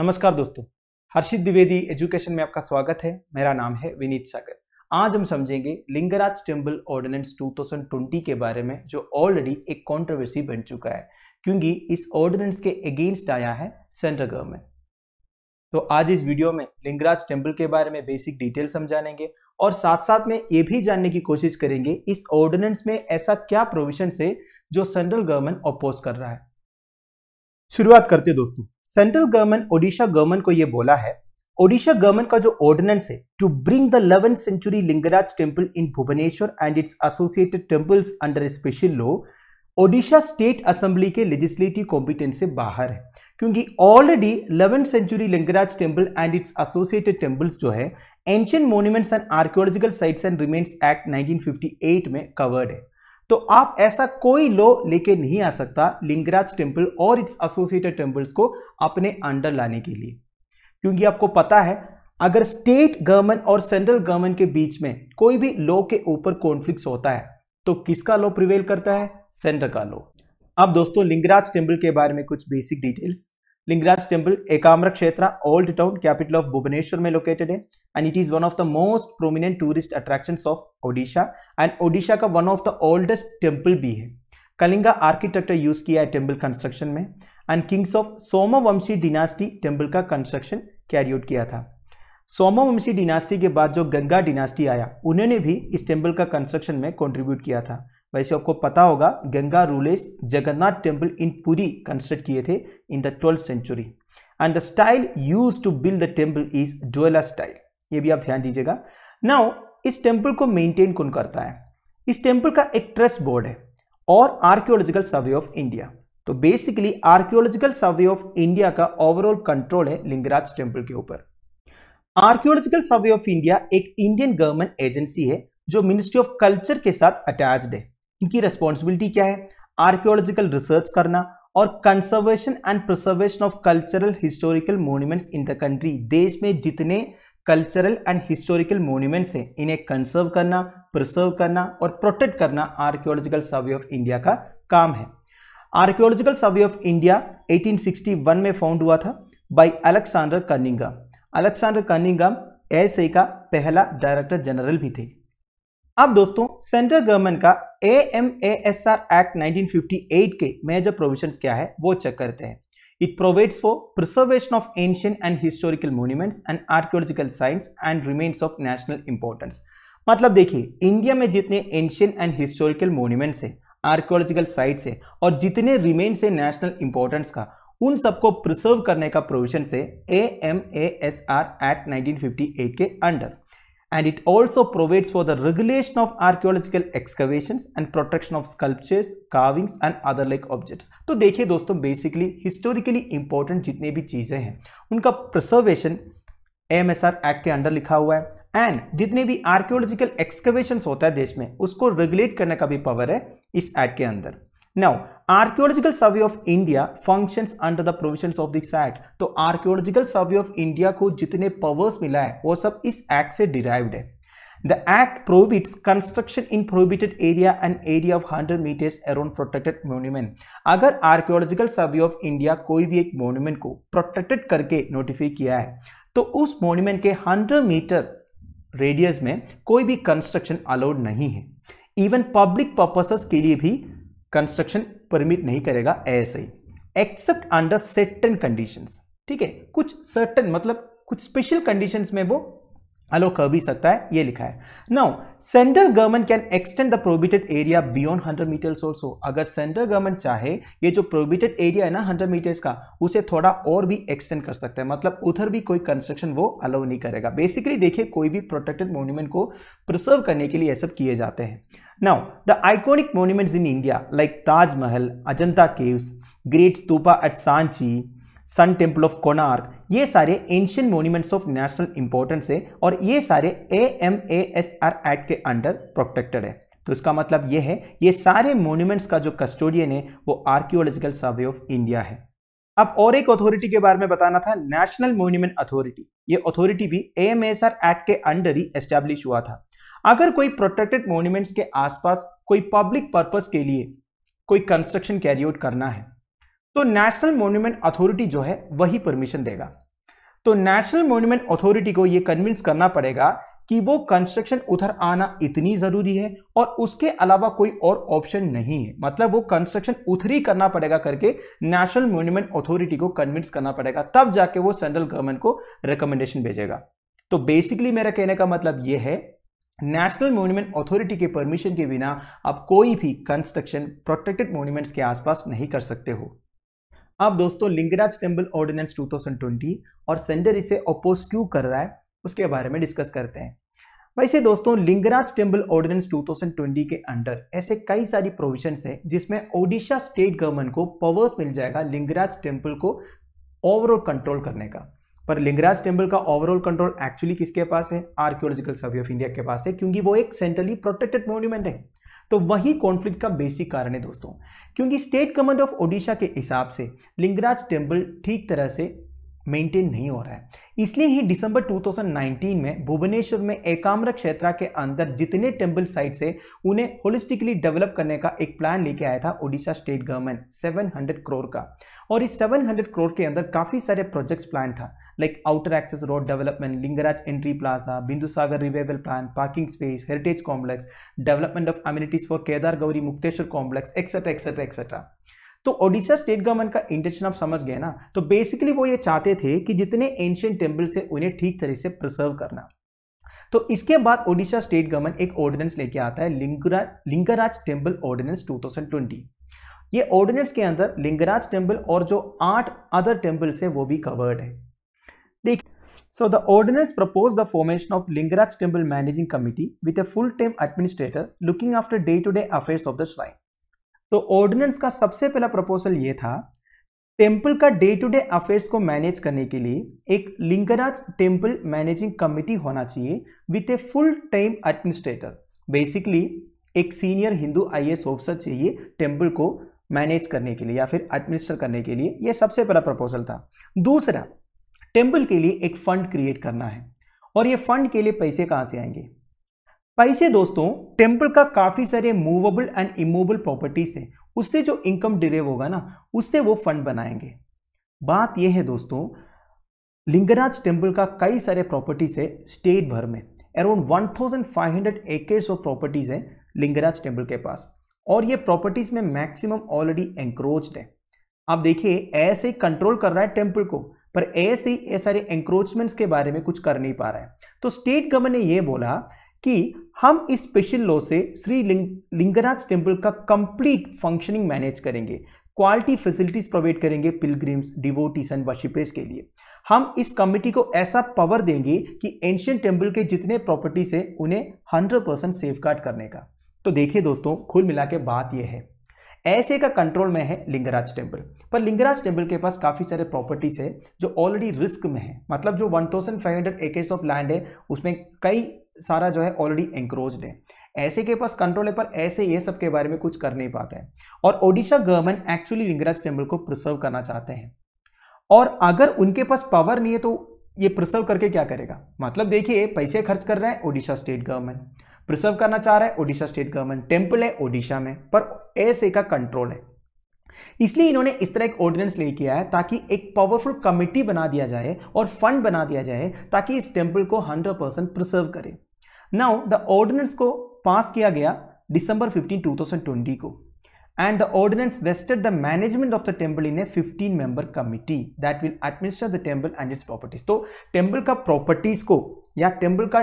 नमस्कार दोस्तों हर्षित द्विवेदी एजुकेशन में आपका स्वागत है मेरा नाम है विनीत सागर आज हम समझेंगे लिंगराज टेम्बल ऑर्डिनेंस 2020 के बारे में जो ऑलरेडी एक कंट्रोवर्सी बन चुका है क्योंकि इस ऑर्डिनेंस के अगेंस्ट आया है सेंट्रल गवर्नमेंट तो आज इस वीडियो में लिंगराज टेम्पल के बारे में बेसिक डिटेल समझानेंगे और साथ साथ में ये भी जानने की कोशिश करेंगे इस ऑर्डिनेंस में ऐसा क्या प्रोविजन से जो सेंट्रल गवर्नमेंट अपोज कर रहा है शुरुआत करते दोस्तों सेंट्रल गवर्नमेंट ओडिशा गवर्नमेंट को यह बोला है ओडिशा गवर्नमेंट का जो ऑर्डिनेंस है to bring the eleven century Lingaraj temple in Bhubaneswar and its associated temples under special law Odisha state assembly के लेजिस्लेटिव कॉम्पिटेंस से बाहर है क्योंकि already eleven century Lingaraj temple and its associated temples जो है ancient monuments and archaeological sites and remains act 1958 में covered है तो आप ऐसा कोई लो लेके नहीं आ सकता लिंगराज टेम्पल और इट्स एसोसिएटेड टेम्पल्स को अपने अंडर लाने के लिए क्योंकि आपको पता है अगर स्टेट गवर्नमेंट और सेंट्रल गवर्नमेंट के बीच में कोई भी लॉ के ऊपर कॉन्फ्लिक्ट होता है तो किसका लॉ प्रिवेल करता है सेंटर का लॉ अब दोस्तों लिंगराज टेम्पल के बारे में कुछ basic details Lingaraj temple Ekamra Kshetra old town capital of Bhubaneswar में लोकेटेड है and it is one of the most prominent tourist attractions of Odisha and Odisha का one of the oldest temple भी है कलिंगा आर्किटेक्टर यूज किया है टेम्पल कंस्ट्रक्शन में and kings of Somvanshi dynasty temple का construction carry out किया था सोमवंशी डिनास्टी के बाद जो गंगा डिनास्टी आया उन्होंने भी इस टेम्पल का कंस्ट्रक्शन में कॉन्ट्रीब्यूट किया था वैसे आपको पता होगा Ganga rulers Jagannath temple in Puri construct किए थे in the twelfth century and the style use to build the temple is Dola style ये भी आप ध्यान दीजिएगा नाउ इस टेम्पल को मेंटेन कौन करता है इस टेम्पल का एक ट्रस्ट बोर्ड है और आर्क्योलॉजिकल सर्वे ऑफ इंडिया तो basically archaeological survey of India का ओवरऑल कंट्रोल है लिंगराज टेम्पल के ऊपर आर्क्योलॉजिकल सर्वे ऑफ इंडिया एक इंडियन गवर्नमेंट एजेंसी है जो मिनिस्ट्री ऑफ कल्चर के साथ अटैच्ड है इनकी रेस्पॉन्सिबिलिटी क्या है आर्क्योलॉजिकल रिसर्च करना और conservation and preservation of cultural historical monuments in the country देश में जितने कल्चरल एंड हिस्टोरिकल मोन्यूमेंट्स हैं इन्हें कंजर्व करना प्रिजर्व करना और प्रोटेक्ट करना आर्क्योलॉजिकल सर्वे ऑफ इंडिया का काम है आर्क्योलॉजिकल सर्वे ऑफ इंडिया 1861 में फाउंड हुआ था by Alexander Cunningham Alexander Cunningham ऐसे का पहला डायरेक्टर जनरल भी थे अब दोस्तों सेंट्रल गवर्नमेंट का A M A S R act nineteen के मेजर प्रोविजन क्या है वो चेक करते हैं it provides for preservation of ancient and historical monuments and archaeological science and remains of national importance मतलब देखिए इंडिया में जितने एंशियंट एंड हिस्टोरिकल मोन्यूमेंट्स हैं आर्कियोलॉजिकल साइट्स हैं और जितने रिमेन्स हैं नेशनल इंपॉर्टेंस का उन सबको प्रिजर्व करने का प्रोविजन है A M A S R act nineteen के under and it also provides for the regulation of archaeological excavations and protection of sculptures carvings and other like objects to dekhiye dosto basically historically important jitne bhi cheeze hain unka preservation M act ke under likha hua hai and जितने भी archaeological excavation होता है देश में उसको regulate करने का भी पावर है इस एक्ट के अंदर now archaeological survey of India function under the provision of this act तो आर्कियोलॉजिकल सर्वे ऑफ इंडिया को जितने पावर्स मिला है वो सब इस एक्ट से डिराइव्ड है the act prohibits construction in prohibited area and area of hundred meters around protected monument. अगर आर्क्योलॉजिकल सर्वे ऑफ इंडिया कोई भी एक मोन्यूमेंट को प्रोटेक्टेड करके नोटिफाई किया है तो उस मोन्यूमेंट के हंड्रेड मीटर रेडियस में कोई भी कंस्ट्रक्शन अलाउड नहीं है इवन पब्लिक पर्पसेस के लिए भी कंस्ट्रक्शन परमिट नहीं करेगा ऐसे ही एक्सेप्ट अंडर सर्टन कंडीशंस ठीक है कुछ सर्टन मतलब कुछ स्पेशल कंडीशंस में वो अलो कर भी सकता है ये लिखा है now central government can extend the prohibited area beyond hundred meters also अगर सेंट्रल गवर्नमेंट चाहे ये जो प्रोबिटेड एरिया है ना हंड्रेड मीटर्स का उसे थोड़ा और भी एक्सटेंड कर सकता है मतलब उधर भी कोई कंस्ट्रक्शन वो अलाउ नहीं करेगा बेसिकली देखिए कोई भी प्रोटेक्टेड मोन्यूमेंट को प्रिजर्व करने के लिए यह सब किए जाते हैं now the iconic monuments in India like Taj Mahal Ajanta caves great stupa at Sanchi sun temple of Konark ये सारे ancient monuments of national importance है और ये सारे A M A S R act के अंडर प्रोटेक्टेड है तो इसका मतलब ये है ये सारे मोन्यूमेंट्स का जो कस्टोडियन है वो आर्क्योलॉजिकल सर्वे ऑफ इंडिया है अब और एक अथॉरिटी के बारे में बताना था नेशनल मोन्यूमेंट अथॉरिटी ये अथॉरिटी भी A M S R act के अंडर ही एस्टेब्लिश हुआ था अगर कोई प्रोटेक्टेड मोन्यूमेंट्स के आसपास कोई पब्लिक पर्पज के लिए कोई कंस्ट्रक्शन कैरी आउट करना है तो नेशनल मोन्यूमेंट अथॉरिटी जो है वही परमिशन देगा तो नेशनल मोन्यूमेंट अथॉरिटी को यह कन्विंस करना पड़ेगा कि वो कंस्ट्रक्शन उधर आना इतनी ज़रूरी है और उसके अलावा कोई और ऑप्शन नहीं है मतलब वो कंस्ट्रक्शन उधर ही करना पड़ेगा करके नेशनल मोन्यूमेंट अथॉरिटी को कन्विंस करना पड़ेगा तब जाके वो सेंट्रल गवर्नमेंट को रिकमेंडेशन भेजेगा तो बेसिकली मेरा कहने का मतलब ये है नेशनल मोन्यूमेंट अथॉरिटी के परमिशन के बिना आप कोई भी कंस्ट्रक्शन प्रोटेक्टेड मोन्यूमेंट्स के आसपास नहीं कर सकते हो अब दोस्तों लिंगराज टेम्पल ऑर्डिनेंस 2020 और सेंडर इसे अपोज क्यों कर रहा है उसके बारे में डिस्कस करते हैं वैसे दोस्तों लिंगराज टेम्पल ऑर्डिनेंस 2020 के अंडर ऐसे कई सारी प्रोविजन है जिसमें ओडिशा स्टेट गवर्नमेंट को पावर्स मिल जाएगा लिंगराज टेम्पल को ओवरऑल कंट्रोल करने का पर लिंगराज टेम्पल का ओवरऑल कंट्रोल एक्चुअली किसके पास है आर्कियोलॉजिकल सर्वे ऑफ इंडिया के पास है क्योंकि वो एक सेंट्रली प्रोटेक्टेड मॉन्यूमेंट है तो वही कॉन्फ्लिक्ट का बेसिक कारण है दोस्तों क्योंकि स्टेट गवर्नमेंट ऑफ ओडिशा के हिसाब से लिंगराज टेम्पल ठीक तरह से मेंटेन नहीं हो रहा है इसलिए ही दिसंबर 2019 में भुवनेश्वर में एकाम्र क्षेत्र के अंदर जितने टेम्पल साइट्स है उन्हें होलिस्टिकली डेवलप करने का एक प्लान लेके आया था ओडिशा स्टेट गवर्नमेंट 700 करोड़ का और इस 700 करोड़ के अंदर काफ़ी सारे प्रोजेक्ट्स प्लान था like outer access road development Lingaraj entry plaza Bindu Sagar रिवेबल plan parking space heritage complex development of amenities for Kedar Gauri Mukteshwar complex etcetera etcetera etcetera तो ओडिशा स्टेट गवर्नमेंट का इंटेंशन आप समझ गए ना तो बेसिकली वो ये चाहते थे कि जितने एंशियंट टेम्पल्स है उन्हें ठीक तरीके से प्रिजर्व करना तो इसके बाद ओडिशा स्टेट गवर्नमेंट एक ऑर्डिनेंस लेके आता है लिंगराज टेम्पल ऑर्डिनेंस 2020 ये ऑर्डिनेंस के अंदर लिंगराज टेम्पल और जो आठ अदर टेम्पल्स है वो भी कवर्ड है देख so the ordinance propose the formation of Lingaraj temple managing committee with a full time administrator looking after day to day affairs of the shrine तो ऑर्डिनेंस का सबसे पहला प्रपोजल ये था टेम्पल का डे टू डे अफेयर्स को manage करने के लिए एक लिंगराज टेम्पल मैनेजिंग कमिटी होना चाहिए with a full time administrator basically एक सीनियर हिंदू एस ऑफिसर चाहिए टेम्पल को मैनेज करने के लिए या फिर एडमिनिस्टर करने के लिए यह सबसे पहला प्रपोजल था दूसरा टेम्पल के लिए एक फंड क्रिएट करना है और ये फंड के लिए पैसे कहाँ से आएंगे पैसे दोस्तों टेम्पल का काफ़ी सारे मूवेबल एंड इमूवेबल प्रॉपर्टीज है उससे जो इनकम डिरेव होगा ना उससे वो फंड बनाएंगे बात यह है दोस्तों लिंगराज टेम्पल का कई सारे प्रॉपर्टीज है स्टेट भर में around 1500 thousand five hundred acres of properties है लिंगराज टेम्पल के पास और ये प्रॉपर्टीज में मैक्सिमम ऑलरेडी एंक्रोच्ड है आप देखिए ऐसे कंट्रोल कर रहा है टेम्पल को पर ऐसे ही सारे एंक्रोचमेंट्स के बारे में कुछ कर नहीं पा रहा है तो स्टेट गवर्नमेंट ने यह बोला कि हम इस स्पेशल लॉ से श्री लिंग, लिंगराज टेम्पल का कंप्लीट फंक्शनिंग मैनेज करेंगे क्वालिटी फैसिलिटीज प्रोवाइड करेंगे पिलग्रिम्स डिवोटीस एंड वर्शिपेस के लिए हम इस कमेटी को ऐसा पावर देंगे कि एंशियंट टेम्पल के जितने प्रॉपर्टीज हैं उन्हें 100 परसेंट सेफ गार्ड करने का तो देखिए दोस्तों खुल मिला के बात यह है ऐसे का कंट्रोल में है लिंगराज टेम्पल पर लिंगराज टेम्पल के पास काफ़ी सारे प्रॉपर्टीज है जो ऑलरेडी रिस्क में है मतलब जो 1500 thousand five hundred acres of land है उसमें कई सारा जो है ऑलरेडी एंक्रोज है ऐसे के पास कंट्रोल है पर ऐसे ये सब के बारे में कुछ कर नहीं पाता है और Odisha government actually Lingaraj temple को प्रिजर्व करना चाहते हैं और अगर उनके पास पावर नहीं है तो ये प्रिजर्व करके क्या करेगा मतलब देखिए पैसे खर्च कर रहे हैं ओडिशा स्टेट गवर्नमेंट प्रिजर्व करना चाह रहा है ओडिशा स्टेट गवर्नमेंट टेम्पल है ओडिशा में पर ऐसे का कंट्रोल है इसलिए इन्होंने इस तरह एक ऑर्डिनेंस ले किया है ताकि एक पावरफुल कमेटी बना दिया जाए और फंड बना दिया जाए ताकि इस टेम्पल को 100 परसेंट प्रिजर्व करे नाउ द ऑर्डिनेंस को पास किया गया दिसंबर 15 2020 को and the ordinance vested the management of the temple in a 15 member committee that will administer the temple and its properties तो टेम्पल का प्रॉपर्टीज को या टेम्पल का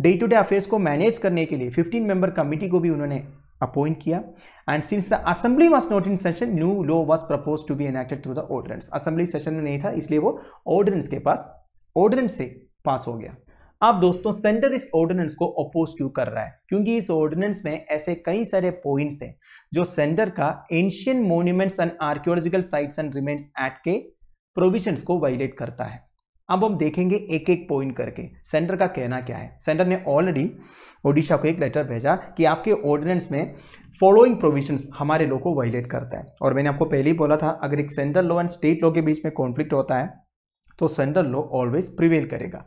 डे टू डे अफेयर्स को मैनेज करने के लिए 15 मेंबर कमिटी को भी उन्होंने अपॉइंट किया and since the assembly was not in session new law was propose to be enacted through the ordinance assembly session में नहीं था इसलिए वो ऑर्डिनेंस के पास ऑर्डिनेंस से पास हो गया अब दोस्तों सेंटर इस ऑर्डिनेंस को अपोज क्यों कर रहा है क्योंकि इस ऑर्डिनेंस में ऐसे कई सारे पॉइंट्स हैं जो सेंटर का ancient monuments and archaeological sites and remains act के प्रोविजंस को वायलेट करता है अब हम देखेंगे एक एक पॉइंट करके सेंटर का कहना क्या है सेंटर ने ऑलरेडी ओडिशा को एक लेटर भेजा कि आपके ऑर्डिनेंस में फॉलोइंग प्रोविजंस हमारे लोग को वायलेट करता है और मैंने आपको पहले ही बोला था अगर एक central law and state law के बीच में कॉन्फ्लिक्ट होता है तो सेंट्रल लॉ ऑलवेज प्रिवेल करेगा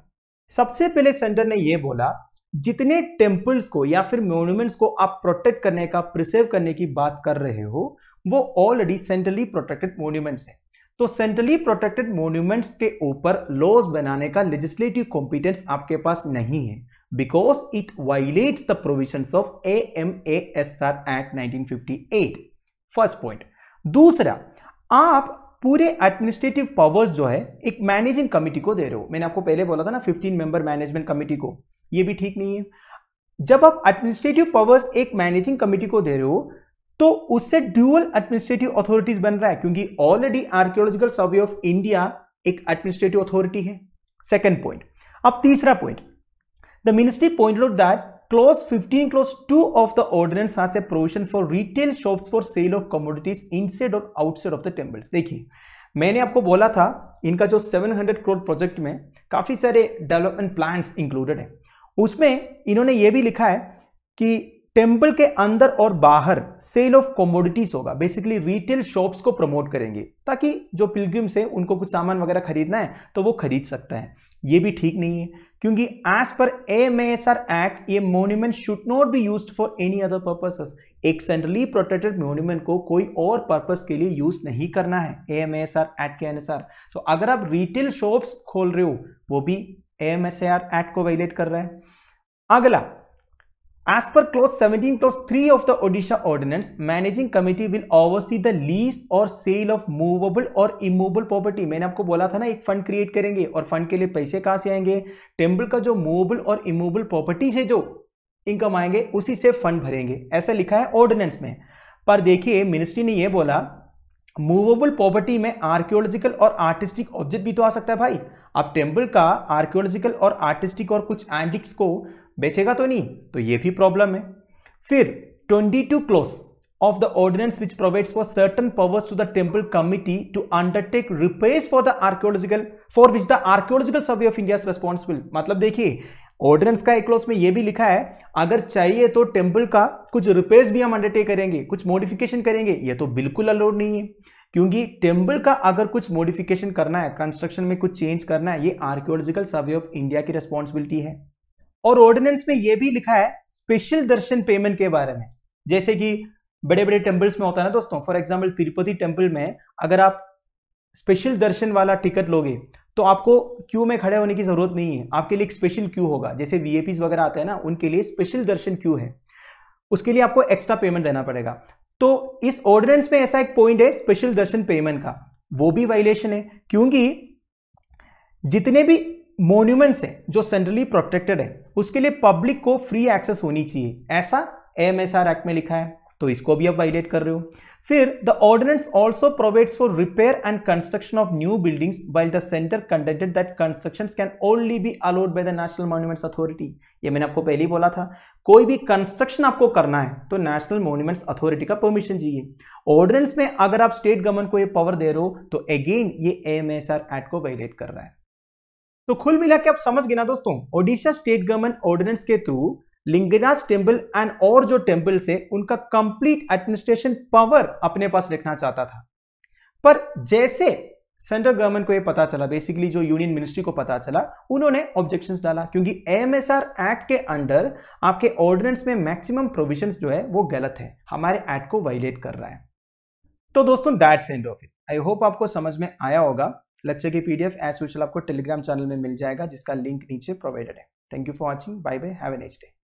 सबसे पहले सेंटर ने यह बोला जितने टेम्पल्स को या फिर मोन्यूमेंट्स को आप प्रोटेक्ट करने का प्रिसेव करने की बात कर रहे हो वो ऑलरेडी सेंट्रली प्रोटेक्टेड मोन्यूमेंट्स हैं तो सेंट्रली प्रोटेक्टेड मोन्यूमेंट्स के ऊपर लॉज बनाने का लेजिस्लेटिव कॉम्पिटेंस आपके पास नहीं है because it violates the provision of A M A S R act nineteen first point दूसरा आप पूरे एडमिनिस्ट्रेटिव पावर्स जो है एक मैनेजिंग कमिटी को दे रहे हो मैंने आपको पहले बोला था ना 15 मेंबर मैनेजमेंट कमिटी को ये भी ठीक नहीं है जब आप एडमिनिस्ट्रेटिव पावर्स एक मैनेजिंग कमेटी को दे रहे हो तो उससे ड्यूअल एडमिनिस्ट्रेटिव अथॉरिटीज बन रहा है क्योंकि already archaeological survey of India एक एडमिनिस्ट्रेटिव अथॉरिटी है सेकेंड पॉइंट अब तीसरा point the ministry point out that clause 15 clause 2 of the ordinance has a provision for retail shops for sale of commodities inside और outside of the temples देखिए मैंने आपको बोला था इनका जो 700 करोड़ प्रोजेक्ट में काफ़ी सारे डेवलपमेंट प्लान्स इंक्लूडेड है उसमें इन्होंने ये भी लिखा है कि टेम्पल के अंदर और बाहर सेल ऑफ कॉमोडिटीज होगा बेसिकली रिटेल शॉप्स को प्रमोट करेंगे ताकि जो पिलग्रिम्स हैं उनको कुछ सामान वगैरह खरीदना है तो वो खरीद सकता है ये भी ठीक नहीं है क्योंकि as per M S R act ये monument should not be use for any other purpose एक सेंट्रली प्रोटेक्टेड मोन्यूमेंट को कोई और पर्पस के लिए यूज नहीं करना है एम एस आर एक्ट के अनुसार तो अगर आप रिटेल शॉप्स खोल रहे हो वो भी एम एस आर एक्ट को वायलेट कर रहा है अगला As per clause 17, clause 3 of the Odisha Ordinance, managing committee will oversee the lease or sale of movable or immovable property. मैंने आपको बोला था ना एक fund create करेंगे और fund के लिए पैसे कहाँ से आएंगे temple का जो movable और immovable property से जो income आएंगे उसी से fund भरेंगे ऐसा लिखा है ordinance में पर देखिए ministry ने यह बोला मूवेबल प्रॉपर्टी में आर्कियोलॉजिकल और आर्टिस्टिक ऑब्जेक्ट भी तो आ सकता है भाई आप टेम्पल का आर्कियोलॉजिकल और आर्टिस्टिक और कुछ एंटिक्स को बेचेगा तो नहीं तो ये भी प्रॉब्लम है फिर 22 two clause of the ordinance which provides for certain powers to the temple committee to undertake repair for the archaeological for which the archaeological survey of India responsible मतलब देखिए ऑर्डिनेंस का एक क्लोज में यह भी लिखा है अगर चाहिए तो टेम्पल का कुछ रिपेयर्स भी हम अंडरटेक करेंगे कुछ मॉडिफिकेशन करेंगे ये तो बिल्कुल अलाउड नहीं है क्योंकि टेम्पल का अगर कुछ मॉडिफिकेशन करना है कंस्ट्रक्शन में कुछ चेंज करना है ये आर्कियोलॉजिकल सर्वे ऑफ इंडिया की रिस्पॉन्सिबिलिटी है और ऑर्डिनेंस में यह भी लिखा है स्पेशल दर्शन पेमेंट के बारे में जैसे कि बड़े बड़े टेम्पल्स में होता है ना दोस्तों फॉर एग्जाम्पल तिरुपति टेम्पल में अगर आप स्पेशल दर्शन वाला टिकट लोगे तो आपको क्यू में खड़े होने की जरूरत नहीं है आपके लिए एक स्पेशल क्यू होगा जैसे वी वगैरह आते हैं ना उनके लिए स्पेशल दर्शन क्यू है उसके लिए आपको एक्स्ट्रा पेमेंट देना पड़ेगा तो इस ऑर्डिनेंस में ऐसा एक पॉइंट है स्पेशल दर्शन पेमेंट का वो भी वाइलेशन है क्योंकि जितने भी मोन्यूमेंट्स हैं जो सेंट्रली प्रोटेक्टेड है उसके लिए पब्लिक को फ्री एक्सेस होनी चाहिए ऐसा एम एस आर एक्ट में लिखा है तो इसको भी आप वायलेट कर रहे हो फिर the ordinance also provides for repair and construction of new buildings by the centre conducted that construction can only be allowed by the national monuments authority ये मैंने आपको पहले ही बोला था कोई भी कंस्ट्रक्शन आपको करना है तो नेशनल मोन्यूमेंट्स अथॉरिटी का परमिशन चाहिए ऑर्डिनेंस में अगर आप स्टेट गवर्नमेंट को ये पावर दे रहे हो तो अगेन ये एम एस आर एक्ट को वायलेट कर रहा है तो खुल मिला के आप समझ गए ना दोस्तों ओडिशा स्टेट गवर्नमेंट ऑर्डिनेंस के थ्रू लिंगराज टेम्पल एंड और जो टेम्पल्स है उनका कंप्लीट एडमिनिस्ट्रेशन पावर अपने पास रखना चाहता था पर जैसे सेंट्रल गवर्नमेंट को यह पता चला बेसिकली जो यूनियन मिनिस्ट्री को पता चला उन्होंने ऑब्जेक्शंस डाला क्योंकि एमएसआर एक्ट के अंडर आपके ऑर्डिनेंस में मैक्सिमम प्रोविजंस जो है वो गलत है हमारे एक्ट को वायलेट कर रहा है तो दोस्तों that's end of it I hope आपको समझ में आया होगा लेक्चर की पीडीएफ एफ यूजल आपको टेलीग्राम चैनल में मिल जाएगा जिसका लिंक नीचे प्रोवाइडेड है thank you for watching bye bye have a next day